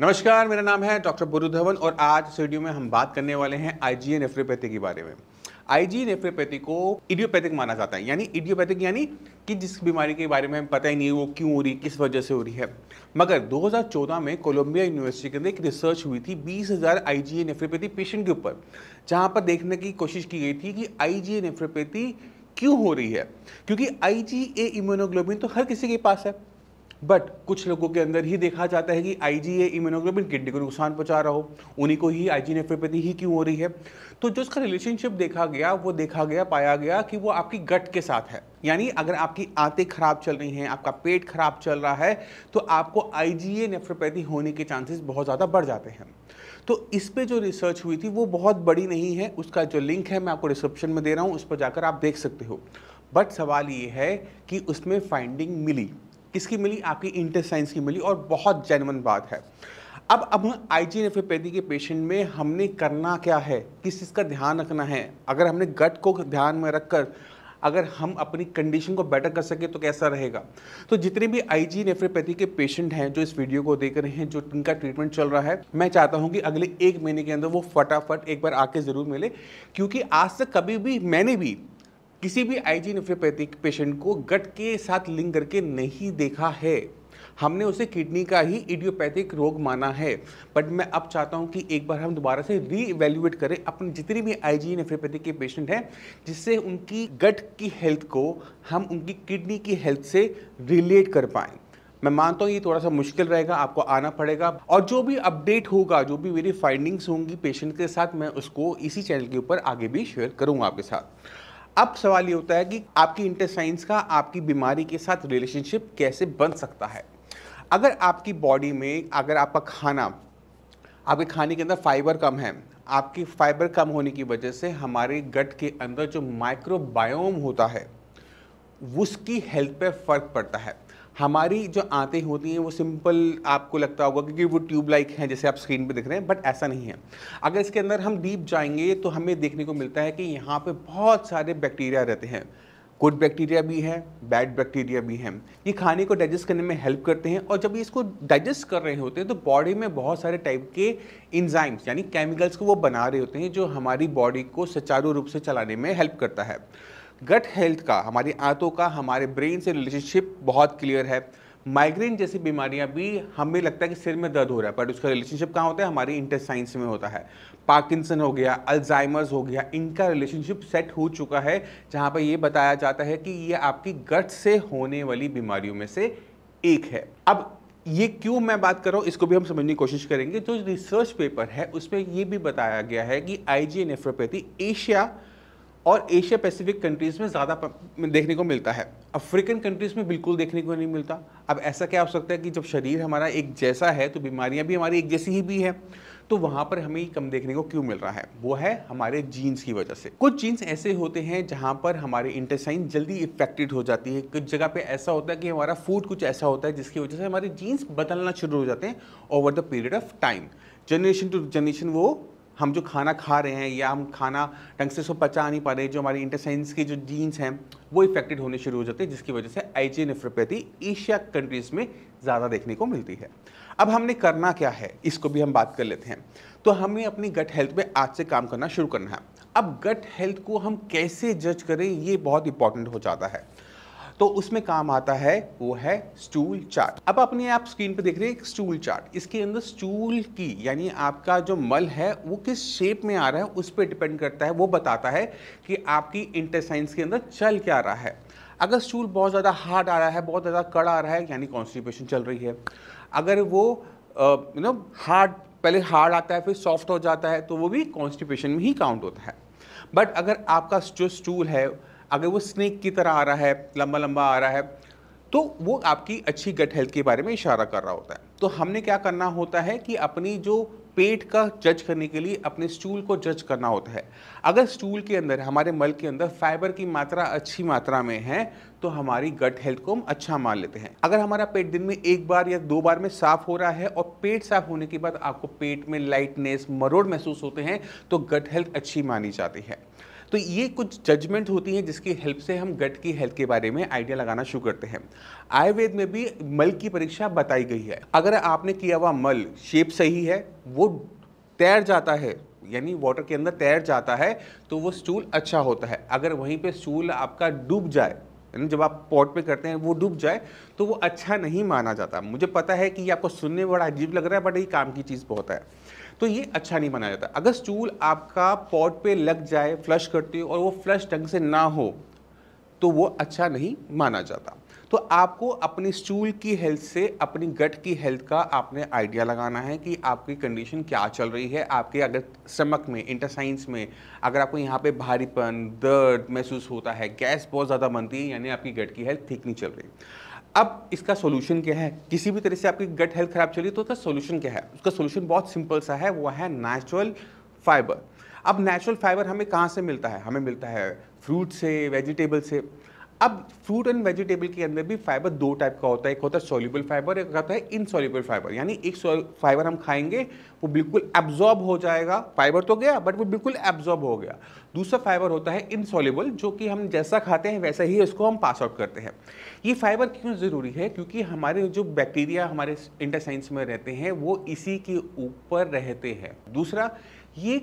नमस्कार मेरा नाम है डॉक्टर बुरु धवन और आज इस वीडियो में हम बात करने वाले हैं आईजीए नेफ्रोपैथी के बारे में आईजी नेफ्रोपैथी को इडियोपैथिक माना जाता है यानी इडियोपैथिक यानी कि जिस बीमारी के बारे में पता ही नहीं वो क्यों हो रही किस वजह से हो रही है मगर 2014 में कोलंबिया यूनिवर्सिटी के अंदर एक रिसर्च हुई थी 20,000 हज़ार आई नेफ्रोपैथी पेशेंट के ऊपर जहाँ पर देखने की कोशिश की गई थी कि आई नेफ्रोपैथी क्यों हो रही है क्योंकि आई जी इम्यूनोग्लोबिन तो हर किसी के पास है बट कुछ लोगों के अंदर ही देखा जाता है कि आई जी ए इम्यूनोग्लोबिन किडनी को नुकसान पहुंचा रहा हो उन्हीं को ही आई जी नेफ्रोपैथी ही क्यों हो रही है तो जो उसका रिलेशनशिप देखा गया वो देखा गया पाया गया कि वो आपकी गट के साथ है यानी अगर आपकी आंतें खराब चल रही हैं आपका पेट खराब चल रहा है तो आपको आई जी ए नेफ्रोपैथी होने के चांसेस बहुत ज़्यादा बढ़ जाते हैं तो इस पर जो रिसर्च हुई थी वो बहुत बड़ी नहीं है उसका जो लिंक है मैं आपको डिस्क्रिप्शन में दे रहा हूँ उस पर जाकर आप देख सकते हो बट सवाल ये है कि उसमें फाइंडिंग मिली किसकी मिली आपकी इंटेस्टाइंस की मिली और बहुत जेनवन बात है अब अब आई जी नेफेपैथी के पेशेंट में हमने करना क्या है किस चीज़ का ध्यान रखना है अगर हमने गट को ध्यान में रखकर अगर हम अपनी कंडीशन को बेटर कर सके तो कैसा रहेगा तो जितने भी आई जी नेफ्रोपैथी के पेशेंट हैं जो इस वीडियो को देख रहे हैं जो इनका ट्रीटमेंट चल रहा है मैं चाहता हूं कि अगले एक महीने के अंदर वो फटाफट एक बार आके ज़रूर मिले क्योंकि आज तक कभी भी मैंने भी किसी भी आईजी नेफ्रोपैथिक पेशेंट को गट के साथ लिंक करके नहीं देखा है हमने उसे किडनी का ही इडियोपैथिक रोग माना है बट मैं अब चाहता हूं कि एक बार हम दोबारा से री एवेल्यूएट करें अपने जितनी भी आई जी नेफ्रोपैथिक के पेशेंट हैं जिससे उनकी गट की हेल्थ को हम उनकी किडनी की हेल्थ से रिलेट कर पाएँ मैं मानता हूँ ये थोड़ा सा मुश्किल रहेगा आपको आना पड़ेगा और जो भी अपडेट होगा जो भी मेरी फाइंडिंग्स होंगी पेशेंट के साथ मैं उसको इसी चैनल के ऊपर आगे भी शेयर करूँगा आपके साथ अब सवाल ये होता है कि आपकी इंटेस्टाइंस का आपकी बीमारी के साथ रिलेशनशिप कैसे बन सकता है अगर आपकी बॉडी में अगर आपका खाना आपके खाने के अंदर फाइबर कम है आपकी फाइबर कम होने की वजह से हमारे गट के अंदर जो माइक्रोबायोम होता है उसकी हेल्थ पर फ़र्क पड़ता है हमारी जो आंतें होती हैं वो सिंपल आपको लगता होगा क्योंकि वो ट्यूब लाइक हैं जैसे आप स्क्रीन पे देख रहे हैं बट ऐसा नहीं है अगर इसके अंदर हम डीप जाएंगे तो हमें देखने को मिलता है कि यहाँ पे बहुत सारे बैक्टीरिया रहते हैं गुड बैक्टीरिया भी हैं बैड बैक्टीरिया भी हैं ये खाने को डाइजेस्ट करने में हेल्प करते हैं और जब ये इसको डाइजेस्ट कर रहे होते हैं तो बॉडी में बहुत सारे टाइप के इंजाइम्स यानी केमिकल्स को वो बना रहे होते हैं जो हमारी बॉडी को सुचारू रूप से चलाने में हेल्प करता है गट हेल्थ का हमारी आंतों का हमारे ब्रेन से रिलेशनशिप बहुत क्लियर है माइग्रेन जैसी बीमारियां भी हमें लगता है कि सिर में दर्द हो रहा है बट उसका रिलेशनशिप कहाँ होता है हमारी इंटेस्टाइंस में होता है पार्किंसन हो गया अल्जाइमर्स हो गया इनका रिलेशनशिप सेट हो चुका है जहाँ पर ये बताया जाता है कि ये आपकी गट से होने वाली बीमारियों में से एक है अब ये क्यों मैं बात कर रहा हूँ इसको भी हम समझने की कोशिश करेंगे जो रिसर्च पेपर है उसमें ये भी बताया गया है कि आईजी नेफ्रोपैथी एशिया और एशिया पैसिफिक कंट्रीज़ में ज़्यादा देखने को मिलता है अफ्रीकन कंट्रीज़ में बिल्कुल देखने को नहीं मिलता अब ऐसा क्या हो सकता है कि जब शरीर हमारा एक जैसा है तो बीमारियाँ भी हमारी एक जैसी ही भी हैं तो वहाँ पर हमें कम देखने को क्यों मिल रहा है वो है हमारे जीन्स की वजह से कुछ जीन्स ऐसे होते हैं जहाँ पर हमारे इंटेसाइन जल्दी इफेक्टेड हो जाती है कुछ जगह पे ऐसा होता है कि हमारा फूड कुछ ऐसा होता है जिसकी वजह से हमारे जीन्स बदलना शुरू हो जाते हैं over the period of time generation to generation वो हम जो खाना खा रहे हैं या हम खाना ढंग से उसको पचा नहीं पा रहे जो हमारी इंटेसाइंस की जो जीन्स हैं वो इफेक्टेड होने शुरू हो जाते हैं जिसकी वजह से I G nephropathy Asia countries में ज़्यादा देखने को मिलती है अब हमने करना क्या है इसको भी हम बात कर लेते हैं तो हमें अपनी गट हेल्थ में आज से काम करना शुरू करना है अब गट हेल्थ को हम कैसे जज करें ये बहुत इंपॉर्टेंट हो जाता है तो उसमें काम आता है वो है स्टूल चार्ट अब अपने आप स्क्रीन पे देख रहे हैं स्टूल चार्ट इसके अंदर स्टूल की यानी आपका जो मल है वो किस शेप में आ रहा है उस पर डिपेंड करता है वो बताता है कि आपकी इंटरसाइंस के अंदर चल क्या रहा है अगर स्टूल बहुत ज़्यादा हार्ड आ रहा है बहुत ज़्यादा कड़ा आ रहा है यानी कॉन्स्टिपेशन चल रही है अगर वो यू नो हार्ड पहले हार्ड आता है फिर सॉफ्ट हो जाता है तो वो भी कॉन्स्टिपेशन में ही काउंट होता है बट अगर आपका जो स्टूल है अगर वो स्नेक की तरह आ रहा है लंबा लंबा आ रहा है तो वो आपकी अच्छी गट हेल्थ के बारे में इशारा कर रहा होता है तो हमने क्या करना होता है कि अपनी जो पेट का जज करने के लिए अपने स्टूल को जज करना होता है अगर स्टूल के अंदर हमारे मल के अंदर फाइबर की मात्रा अच्छी मात्रा में है तो हमारी गट हेल्थ को हम अच्छा मान लेते हैं अगर हमारा पेट दिन में एक बार या दो बार में साफ हो रहा है और पेट साफ होने के बाद आपको पेट में लाइटनेस मरोड़ महसूस होते हैं तो गट हेल्थ अच्छी मानी जाती है तो ये कुछ जजमेंट होती हैं जिसकी हेल्प से हम गट की हेल्थ के बारे में आइडिया लगाना शुरू करते हैं आयुर्वेद में भी मल की परीक्षा बताई गई है अगर आपने किया हुआ मल शेप सही है वो तैर जाता है यानी वाटर के अंदर तैर जाता है तो वो स्टूल अच्छा होता है अगर वहीं पे स्टूल आपका डूब जाए यानी जब आप पॉट पे करते हैं वो डूब जाए तो वो अच्छा नहीं माना जाता मुझे पता है कि ये आपको सुनने में बड़ा अजीब लग रहा है बट ये काम की चीज़ बहुत है तो ये अच्छा नहीं माना जाता अगर स्टूल आपका पॉट पे लग जाए फ्लश करते हो और वो फ्लश ढंग से ना हो तो वो अच्छा नहीं माना जाता तो आपको अपनी स्टूल की हेल्थ से अपनी गट की हेल्थ का आपने आइडिया लगाना है कि आपकी कंडीशन क्या चल रही है आपके अगर स्टमक में इंटरसाइंस में अगर आपको यहाँ पे भारीपन दर्द महसूस होता है गैस बहुत ज़्यादा बनती है यानी आपकी गट की हेल्थ ठीक नहीं चल रही अब इसका सोल्यूशन क्या है किसी भी तरह से आपकी गट हेल्थ खराब चली तो उसका सोल्यूशन क्या है उसका सोल्यूशन बहुत सिंपल सा है वो है नेचुरल फाइबर अब नेचुरल फाइबर हमें कहाँ से मिलता है हमें मिलता है फ्रूट से वेजिटेबल से अब फ्रूट एंड वेजिटेबल के अंदर भी फाइबर दो टाइप का होता है एक होता है सोल्यूबल फाइबर एक होता है इनसोल्यूबल फाइबर यानी एक फाइबर हम खाएंगे वो बिल्कुल एब्जॉर्ब हो जाएगा फाइबर तो गया बट वो बिल्कुल एब्जॉर्ब हो गया दूसरा फाइबर होता है इनसॉल्युबल जो कि हम जैसा खाते हैं वैसा ही उसको हम पास आउट करते हैं ये फाइबर क्यों ज़रूरी है क्योंकि हमारे जो बैक्टीरिया हमारे इंटरसाइंस में रहते हैं वो इसी के ऊपर रहते हैं दूसरा ये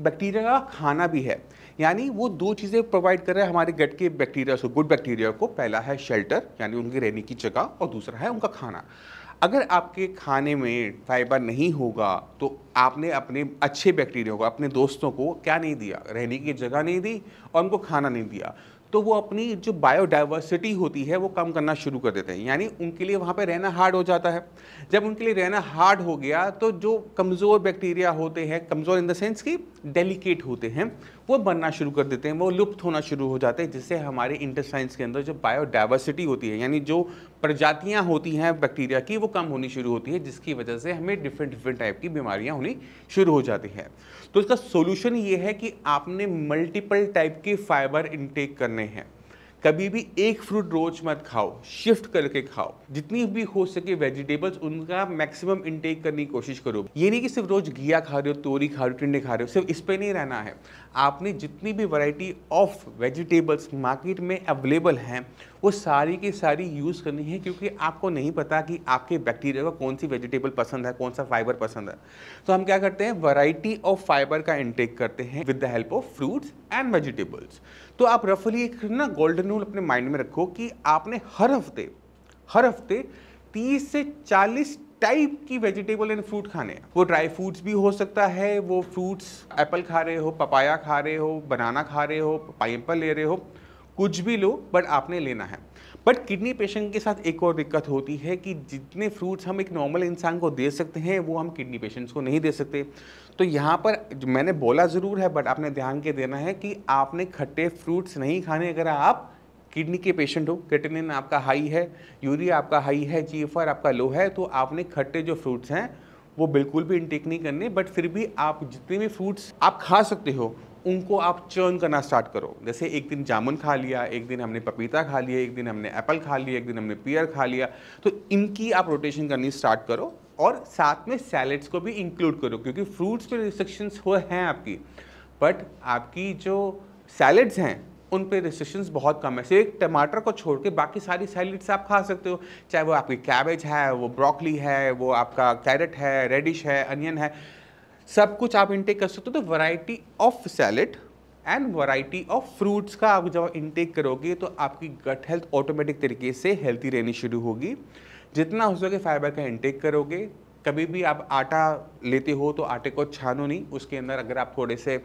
बैक्टीरिया का खाना भी है यानी वो दो चीज़ें प्रोवाइड कर रहे हैं हमारे गट के बैक्टीरिया को गुड बैक्टीरिया को पहला है शेल्टर यानी उनके रहने की जगह और दूसरा है उनका खाना अगर आपके खाने में फाइबर नहीं होगा तो आपने अपने अच्छे बैक्टीरिया को अपने दोस्तों को क्या नहीं दिया रहने की जगह नहीं दी और उनको खाना नहीं दिया तो वो अपनी जो बायोडाइवर्सिटी होती है वो कम करना शुरू कर देते हैं यानी उनके लिए वहाँ पे रहना हार्ड हो जाता है जब उनके लिए रहना हार्ड हो गया तो जो कमज़ोर बैक्टीरिया होते हैं कमज़ोर इन द सेंस कि डेलिकेट होते हैं वो बनना शुरू कर देते हैं वो लुप्त होना शुरू हो जाते हैं जिससे हमारे इंटरसाइंस के अंदर जो बायोडाइवर्सिटी होती है यानी जो प्रजातियाँ होती हैं बैक्टीरिया की वो कम होनी शुरू होती है जिसकी वजह से हमें डिफरेंट डिफरेंट टाइप की बीमारियाँ होनी शुरू हो जाती हैं तो इसका सोल्यूशन ये है कि आपने मल्टीपल टाइप के फाइबर इनटेक करना करने हैं कभी भी एक फ्रूट रोज मत खाओ शिफ्ट करके खाओ जितनी भी हो सके वेजिटेबल्स उनका मैक्सिमम इनटेक करने की कोशिश करो ये नहीं कि सिर्फ रोज घिया खा रहे हो तोरी खा रहे हो टिंडे खा रहे हो सिर्फ इस पर नहीं रहना है आपने जितनी भी वैरायटी ऑफ वेजिटेबल्स मार्केट में अवेलेबल हैं वो सारी की सारी यूज़ करनी है क्योंकि आपको नहीं पता कि आपके बैक्टीरिया को कौन सी वेजिटेबल पसंद है कौन सा फाइबर पसंद है तो हम क्या करते हैं वैरायटी ऑफ फाइबर का इंटेक करते हैं with the help of fruits and vegetables तो आप रफली एक ना गोल्डन रूल अपने माइंड में रखो कि आपने हर हफ्ते हर हफ्ते तीस से चालीस टाइप की वेजिटेबल एंड फ्रूट खाने हैं वो ड्राई फ्रूट्स भी हो सकता है वो फ्रूट्स एप्पल खा रहे हो पपाया खा रहे हो बनाना खा रहे हो पाइपल ले रहे हो कुछ भी लो बट आपने लेना है बट किडनी पेशेंट के साथ एक और दिक्कत होती है कि जितने फ्रूट्स हम एक नॉर्मल इंसान को दे सकते हैं वो हम किडनी पेशेंट्स को नहीं दे सकते तो यहाँ पर मैंने बोला ज़रूर है बट आपने ध्यान के देना है कि आपने खट्टे फ्रूट्स नहीं खाने अगर आप किडनी के पेशेंट हो क्रेटिनिन आपका हाई है यूरिया आपका हाई है जी आपका लो है तो आपने खट्टे जो फ्रूट्स हैं वो बिल्कुल भी इंटेक नहीं करने बट फिर भी आप जितने भी फ्रूट्स आप खा सकते हो उनको आप चर्न करना स्टार्ट करो जैसे एक दिन जामुन खा लिया एक दिन हमने पपीता खा लिया एक दिन हमने एप्पल खा लिया एक दिन हमने पियर खा लिया तो इनकी आप रोटेशन करनी स्टार्ट करो और साथ में सैलड्स को भी इंक्लूड करो क्योंकि फ्रूट्स पे रिस्ट्रिक्शंस हुए हैं आपकी बट आपकी जो सैलड्स हैं उन पे रिस्ट्रिक्शंस बहुत कम है सिर्फ एक टमाटर को छोड़ के बाकी सारी सैलड्स आप खा सकते हो चाहे वो आपकी कैबेज है वो ब्रोकली है वो आपका कैरेट है रेडिश है अनियन है सब कुछ आप इनटेक कर सकते हो तो variety of salad and variety of fruits का आप जब इनटेक करोगे तो आपकी गट हेल्थ ऑटोमेटिक तरीके से हेल्थी रहनी शुरू होगी जितना हो सके फाइबर का इनटेक करोगे कभी भी आप आटा लेते हो तो आटे को छानो नहीं उसके अंदर अगर आप थोड़े से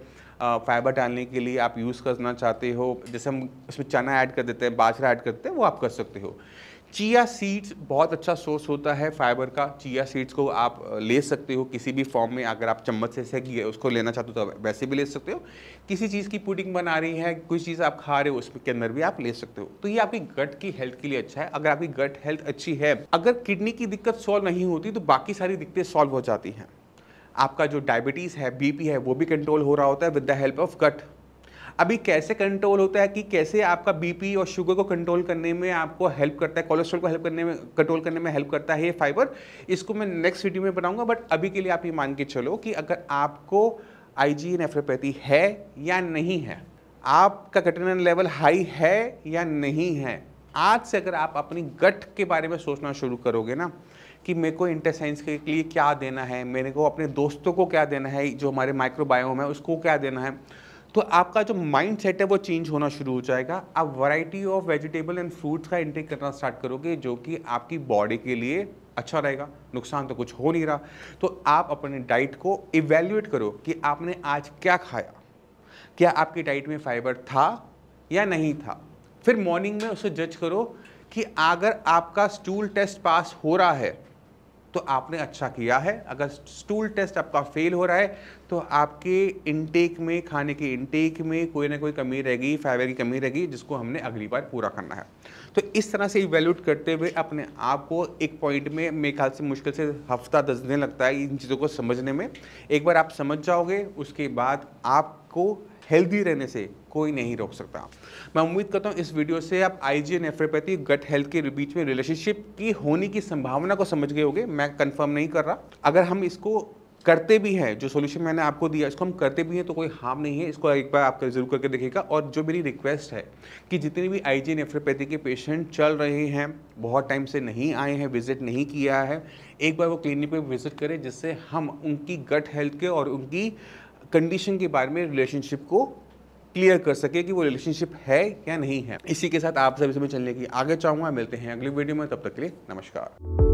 फाइबर डालने के लिए आप यूज़ करना चाहते हो जैसे हम उसमें चना ऐड कर देते हैं बाजरा ऐड करते हैं वो आप कर सकते हो चिया सीड्स बहुत अच्छा सोर्स होता है फाइबर का चिया सीड्स को आप ले सकते हो किसी भी फॉर्म में अगर आप चम्मच से सेक उसको लेना चाहते हो तो वैसे भी ले सकते हो किसी चीज़ की पुडिंग बना रही है कोई चीज़ आप खा रहे हो उसके अंदर भी आप ले सकते हो तो ये आपकी गट की हेल्थ के लिए अच्छा है अगर आपकी गट हेल्थ अच्छी है अगर किडनी की दिक्कत सॉल्व नहीं होती तो बाकी सारी दिक्कतें सॉल्व हो जाती हैं आपका जो डायबिटीज़ है बीपी है वो भी कंट्रोल हो रहा होता है with the help of gut अभी कैसे कंट्रोल होता है कि कैसे आपका बीपी और शुगर को कंट्रोल करने में आपको हेल्प करता है कोलेस्ट्रॉल को हेल्प करने में कंट्रोल करने में हेल्प करता है ये फाइबर इसको मैं नेक्स्ट वीडियो में बनाऊंगा बट अभी के लिए आप ये मान के चलो कि अगर आपको आई जी नेफ्रोपैथी है या नहीं है आपका कटरिनन लेवल हाई है या नहीं है आज से अगर आप अपनी गट के बारे में सोचना शुरू करोगे ना कि मेरे को इंटरसाइंस के लिए क्या देना है मेरे को अपने दोस्तों को क्या देना है जो हमारे माइक्रोबायोम है उसको क्या देना है तो आपका जो माइंड सेट है वो चेंज होना शुरू हो जाएगा आप variety of vegetable and fruits का इंटेक करना स्टार्ट करोगे जो कि आपकी बॉडी के लिए अच्छा रहेगा नुकसान तो कुछ हो नहीं रहा तो आप अपने डाइट को इवेल्यूएट करो कि आपने आज क्या खाया क्या आपकी डाइट में फाइबर था या नहीं था फिर मॉर्निंग में उसे जज करो कि अगर आपका स्टूल टेस्ट पास हो रहा है तो आपने अच्छा किया है अगर स्टूल टेस्ट आपका फेल हो रहा है तो आपके इनटेक में खाने के इनटेक में कोई ना कोई कमी रहेगी फाइबर की कमी रहेगी जिसको हमने अगली बार पूरा करना है तो इस तरह से इवेल्यूट करते हुए अपने आप को एक पॉइंट में मेरे ख्याल से मुश्किल से हफ्ता दस दिन लगता है इन चीज़ों को समझने में एक बार आप समझ जाओगे उसके बाद आपको हेल्दी रहने से कोई नहीं रोक सकता मैं उम्मीद करता हूँ इस वीडियो से आप आईजी नेफ्रोपैथी गट हेल्थ के बीच में रिलेशनशिप की होने की संभावना को समझ गए होंगे मैं कंफर्म नहीं कर रहा अगर हम इसको करते भी हैं जो सोल्यूशन मैंने आपको दिया इसको हम करते भी हैं तो कोई हार्म नहीं है इसको एक बार आप जरूर करके देखिएगा और जो मेरी रिक्वेस्ट है कि जितने भी आई जी नेफ्रोपैथी के पेशेंट चल रहे हैं बहुत टाइम से नहीं आए हैं विजिट नहीं किया है एक बार वो क्लिनिक पर विजिट करें जिससे हम उनकी गट हेल्थ के और उनकी कंडीशन के बारे में रिलेशनशिप को क्लियर कर सके कि वो रिलेशनशिप है या नहीं है इसी के साथ आप सभी समय चलने की आगे चाहूंगा मिलते हैं अगली वीडियो में तब तक के लिए नमस्कार